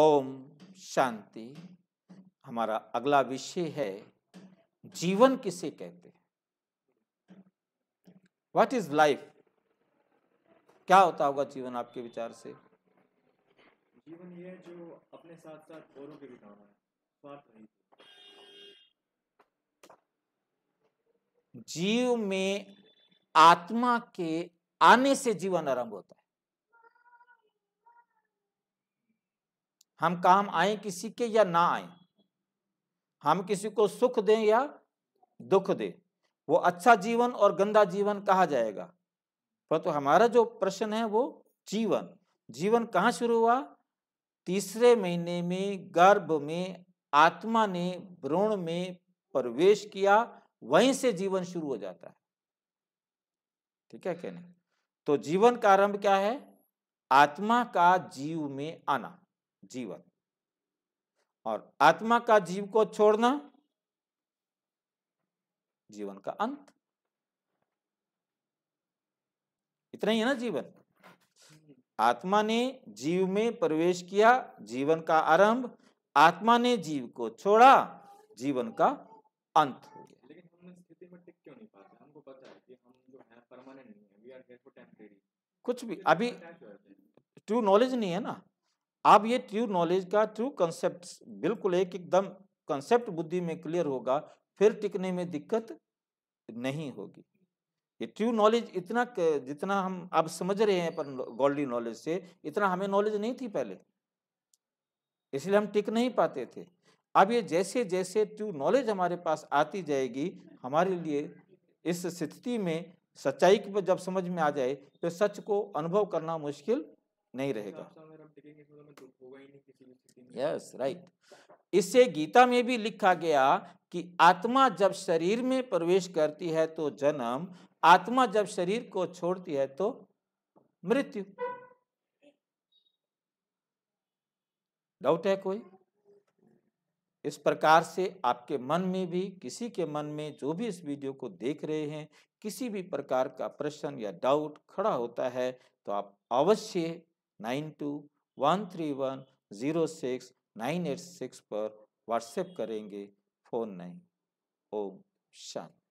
ओम शांति हमारा अगला विषय है जीवन किसे कहते हैं व्हाट इज लाइफ क्या होता होगा जीवन आपके विचार से जीवन ये जो अपने साथ साथ औरों के भी काम जीव में आत्मा के आने से जीवन आरंभ होता है हम काम आए किसी के या ना आए हम किसी को सुख दें या दुख दें वो अच्छा जीवन और गंदा जीवन कहा जाएगा परंतु तो हमारा जो प्रश्न है वो जीवन जीवन कहाँ शुरू हुआ तीसरे महीने में गर्भ में आत्मा ने भ्रूण में प्रवेश किया वहीं से जीवन शुरू हो जाता है ठीक है कहने तो जीवन का आरंभ क्या है आत्मा का जीव में आना जीवन और आत्मा का जीव को छोड़ना जीवन का अंत इतना ही है ना जीवन आत्मा ने जीव में प्रवेश किया जीवन का आरंभ आत्मा ने जीव को छोड़ा जीवन का अंत हो गया लेकिन हम स्थिति में टिक क्यों नहीं पाते हमको पता है कि हम जो है परमानेंट नहीं है we are here for temporary कुछ भी अभी ट्रू नॉलेज नहीं है ना आप ये ट्रू नॉलेज का ट्रू कंसेप्ट बिल्कुल एक एकदम कंसेप्ट बुद्धि में क्लियर होगा फिर टिकने में दिक्कत नहीं होगी ये ट्रू नॉलेज इतना जितना हम अब समझ रहे हैं पर गॉल्डी नॉलेज से इतना हमें नॉलेज नहीं थी पहले इसलिए हम टिक नहीं पाते थे अब ये जैसे जैसे ट्रू नॉलेज हमारे पास आती जाएगी हमारे लिए इस स्थिति में सच्चाई जब समझ में आ जाए तो सच को अनुभव करना मुश्किल नहीं रहेगा यस राइट तो इससे गीता में भी लिखा गया कि आत्मा जब शरीर में प्रवेश करती है तो जन्म आत्मा जब शरीर को छोड़ती है तो मृत्यु डाउट है कोई इस प्रकार से आपके मन में भी किसी के मन में जो भी इस वीडियो को देख रहे हैं किसी भी प्रकार का प्रश्न या डाउट खड़ा होता है तो आप अवश्य nine two one three one zero six nine eight six पर व्हाट्सएप करेंगे फ़ोन नहीं ओम शांति